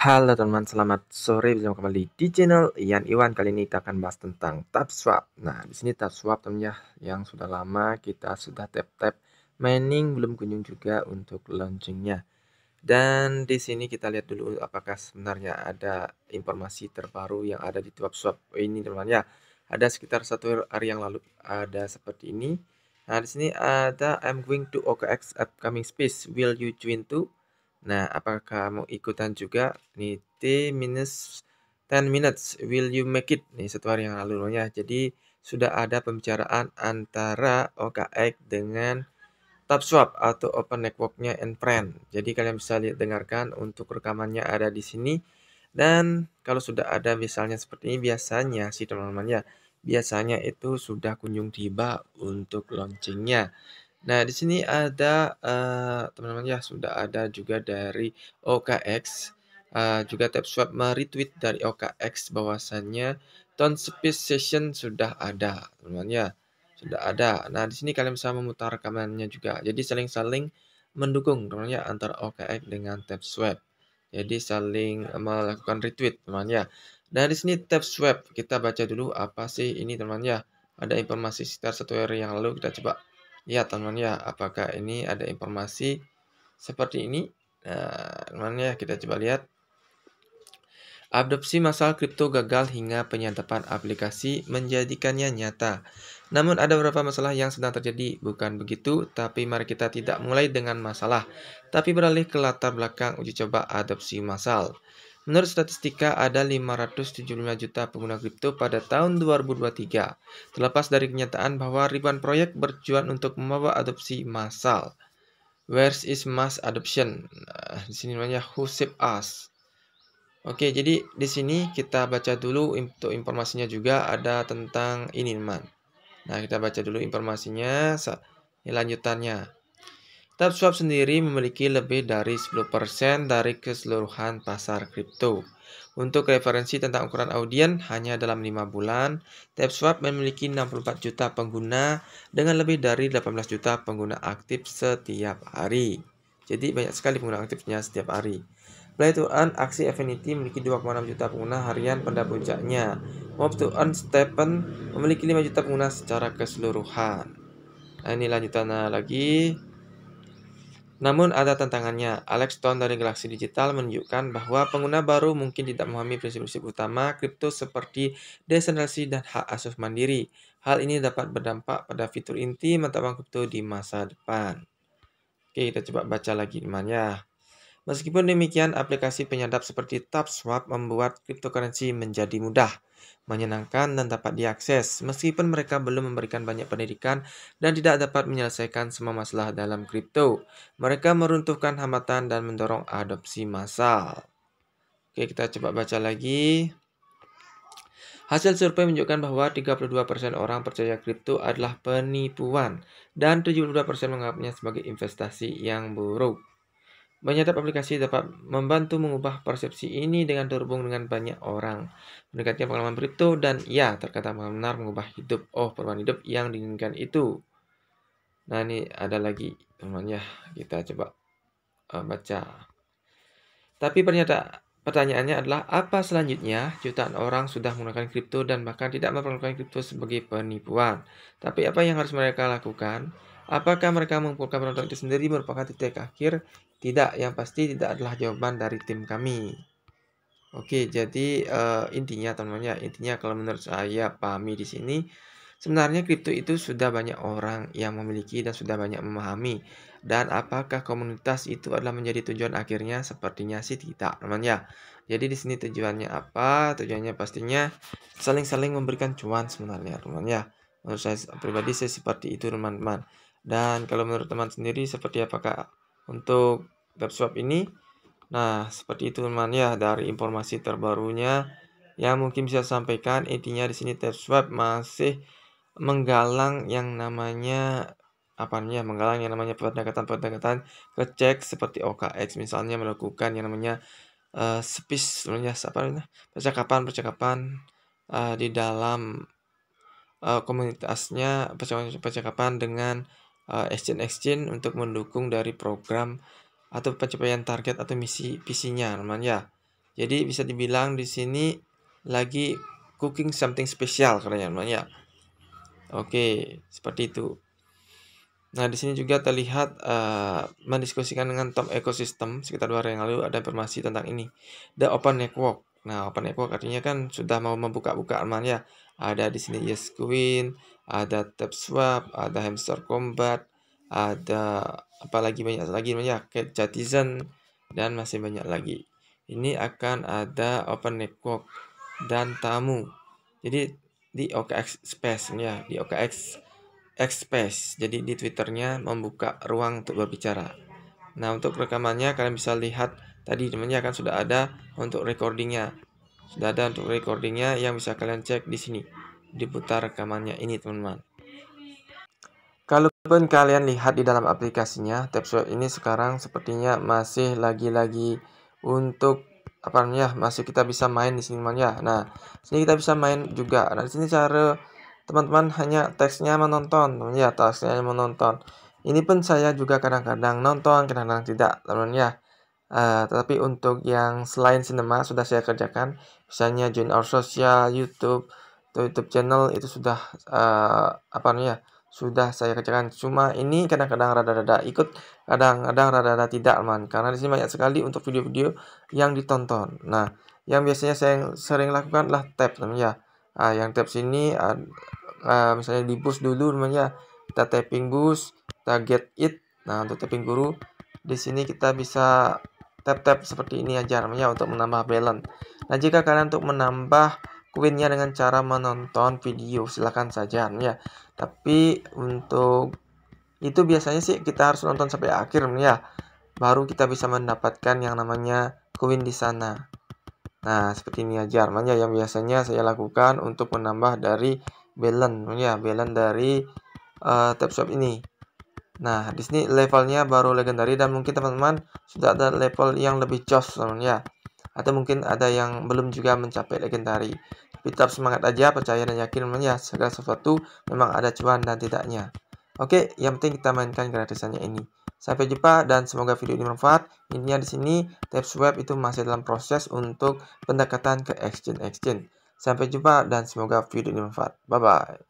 Halo teman-teman, selamat sore bisa kembali di channel Ian Iwan. Kali ini kita akan bahas tentang tab swap. Nah, di sini tab swap teman ya yang sudah lama kita sudah tap-tap mining belum kunjung juga untuk launchingnya. Dan di sini kita lihat dulu apakah sebenarnya ada informasi terbaru yang ada di tab swap ini teman ya. Ada sekitar satu hari yang lalu ada seperti ini. Nah, di sini ada I'm going to OKX upcoming space. Will you join too? Nah, apakah kamu ikutan juga? Nih, T minus 10 minutes, will you make it? Nih, satu hari yang lalu ya. Jadi, sudah ada pembicaraan antara OKX dengan Top Swap atau Open Networknya and Friend. Jadi, kalian bisa lihat dengarkan untuk rekamannya ada di sini. Dan kalau sudah ada misalnya seperti ini, biasanya sih teman-teman ya, biasanya itu sudah kunjung tiba untuk launchingnya. Nah, di sini ada teman-teman eh, uh, ya sudah ada juga dari OKX uh, eh, juga swap meretweet dari OKX bahwasannya tone speech session sudah ada, teman-teman ya. Sudah ada. Nah, di sini kalian bisa memutar rekamannya juga. Jadi saling-saling mendukung teman-teman ya antara OKX dengan swap Jadi saling melakukan retweet teman-teman ya. Nah, di sini swap kita baca dulu apa sih ini teman-teman ya. Ada informasi sekitar satu hari yang lalu kita coba ya teman-teman ya apakah ini ada informasi seperti ini nah teman-teman ya kita coba lihat Adopsi masal kripto gagal hingga penyantapan aplikasi menjadikannya nyata. Namun ada beberapa masalah yang sedang terjadi, bukan begitu? Tapi mari kita tidak mulai dengan masalah, tapi beralih ke latar belakang uji coba adopsi masal. Menurut statistika, ada 575 juta pengguna kripto pada tahun 2023, terlepas dari kenyataan bahwa ribuan proyek berjuang untuk membawa adopsi massal. Where is mass adoption? Nah, di sini namanya Who Save Us. Oke, jadi di sini kita baca dulu untuk informasinya juga ada tentang ini, man. Nah, kita baca dulu informasinya, ini lanjutannya. Swap sendiri memiliki lebih dari 10% dari keseluruhan pasar kripto. Untuk referensi tentang ukuran audien, hanya dalam 5 bulan, TapSwap memiliki 64 juta pengguna dengan lebih dari 18 juta pengguna aktif setiap hari. Jadi banyak sekali pengguna aktifnya setiap hari. Play to Earn aksi Affinity memiliki 2,6 juta pengguna harian pada puncaknya. Move to Earn Stepen memiliki 5 juta pengguna secara keseluruhan. Nah, ini lanjutannya lagi. Namun ada tantangannya. Alex Stone dari Galaxy Digital menunjukkan bahwa pengguna baru mungkin tidak memahami prinsip-prinsip utama kripto seperti desentralisasi dan hak asuh mandiri. Hal ini dapat berdampak pada fitur inti mata uang kripto di masa depan. Oke, kita coba baca lagi imannya. Meskipun demikian, aplikasi penyadap seperti TapSwap membuat cryptocurrency menjadi mudah menyenangkan, dan dapat diakses, meskipun mereka belum memberikan banyak pendidikan dan tidak dapat menyelesaikan semua masalah dalam kripto. Mereka meruntuhkan hambatan dan mendorong adopsi massal. Oke, kita coba baca lagi. Hasil survei menunjukkan bahwa 32% orang percaya kripto adalah penipuan dan 72% menganggapnya sebagai investasi yang buruk. Menyadap aplikasi dapat membantu mengubah persepsi ini dengan terhubung dengan banyak orang. Mendekatnya pengalaman kripto dan ya terkata benar mengubah hidup. Oh perubahan hidup yang diinginkan itu. Nah ini ada lagi teman ya kita coba uh, baca. Tapi pernyata pertanyaannya adalah apa selanjutnya jutaan orang sudah menggunakan kripto dan bahkan tidak memperlakukan kripto sebagai penipuan. Tapi apa yang harus mereka lakukan? Apakah mereka mengumpulkan produk itu sendiri merupakan titik akhir tidak, yang pasti tidak adalah jawaban dari tim kami. Oke, jadi uh, intinya teman-teman ya, intinya kalau menurut saya pahami di sini Sebenarnya kripto itu sudah banyak orang yang memiliki dan sudah banyak memahami. Dan apakah komunitas itu adalah menjadi tujuan akhirnya? Sepertinya sih tidak, teman teman ya. Jadi di sini tujuannya apa? Tujuannya pastinya saling-saling memberikan cuan sebenarnya, teman teman ya. Menurut saya pribadi saya seperti itu, teman-teman. Dan kalau menurut teman sendiri seperti apakah untuk web swap ini. Nah, seperti itu teman ya dari informasi terbarunya yang mungkin bisa sampaikan intinya di sini tab masih menggalang yang namanya apa namanya menggalang yang namanya pendekatan-pendekatan kecek cek seperti OKX misalnya melakukan yang namanya uh, eh, speech namanya apa namanya percakapan-percakapan uh, eh, di dalam uh, komunitasnya percakapan-percakapan dengan uh, exchange exchange untuk mendukung dari program atau pencapaian target atau misi visinya teman ya. Jadi bisa dibilang di sini lagi cooking something special katanya teman ya. Oke, seperti itu. Nah, di sini juga terlihat uh, mendiskusikan dengan top Ekosistem sekitar dua hari yang lalu ada informasi tentang ini. The Open Network. Nah, Open Network artinya kan sudah mau membuka-buka teman ya. Ada di sini Yes Queen, ada tap swap ada Hamster Combat, ada apalagi banyak lagi banyak arcade dan masih banyak lagi. Ini akan ada open network dan tamu. Jadi di OKX Space ya, di OKX X Space. Jadi di Twitternya membuka ruang untuk berbicara. Nah untuk rekamannya kalian bisa lihat tadi namanya akan sudah ada untuk recordingnya. Sudah ada untuk recordingnya yang bisa kalian cek di sini. Diputar rekamannya ini teman-teman. Kalaupun kalian lihat di dalam aplikasinya, show ini sekarang sepertinya masih lagi-lagi untuk apa namanya masih kita bisa main di sini ya. Nah, sini kita bisa main juga. Nah, di sini cara teman-teman hanya teksnya menonton, ya teksnya menonton. Ini pun saya juga kadang-kadang nonton, kadang-kadang tidak, teman-teman ya. Uh, tetapi untuk yang selain cinema sudah saya kerjakan, misalnya join our social, YouTube, YouTube channel itu sudah uh, apa namanya sudah saya kerjakan. Cuma ini kadang-kadang rada-rada ikut, kadang-kadang rada-rada tidak man. Karena di sini banyak sekali untuk video-video yang ditonton. Nah, yang biasanya saya sering lakukan tap tab ya Ah, yang tap sini ah, ah, misalnya di bus dulu ya kita tapping boost kita get it. Nah, untuk tapping guru di sini kita bisa tap-tap seperti ini aja namanya untuk menambah balance. Nah, jika kalian untuk menambah Queennya dengan cara menonton video silahkan saja hmm, ya tapi untuk itu biasanya sih kita harus nonton sampai akhir hmm, ya baru kita bisa mendapatkan yang namanya Queen di sana nah seperti ini aja hmm, ya, yang biasanya saya lakukan untuk menambah dari balance ya balance dari uh, tab shop ini nah di sini levelnya baru legendaris dan mungkin teman-teman sudah ada level yang lebih jos ya atau mungkin ada yang belum juga mencapai legendari. tetap semangat aja, percaya dan yakin ya segala sesuatu memang ada cuan dan tidaknya. Oke, yang penting kita mainkan gratisannya ini. Sampai jumpa dan semoga video ini bermanfaat. Intinya di sini, Tips Web itu masih dalam proses untuk pendekatan ke exchange-exchange. Sampai jumpa dan semoga video ini bermanfaat. Bye-bye.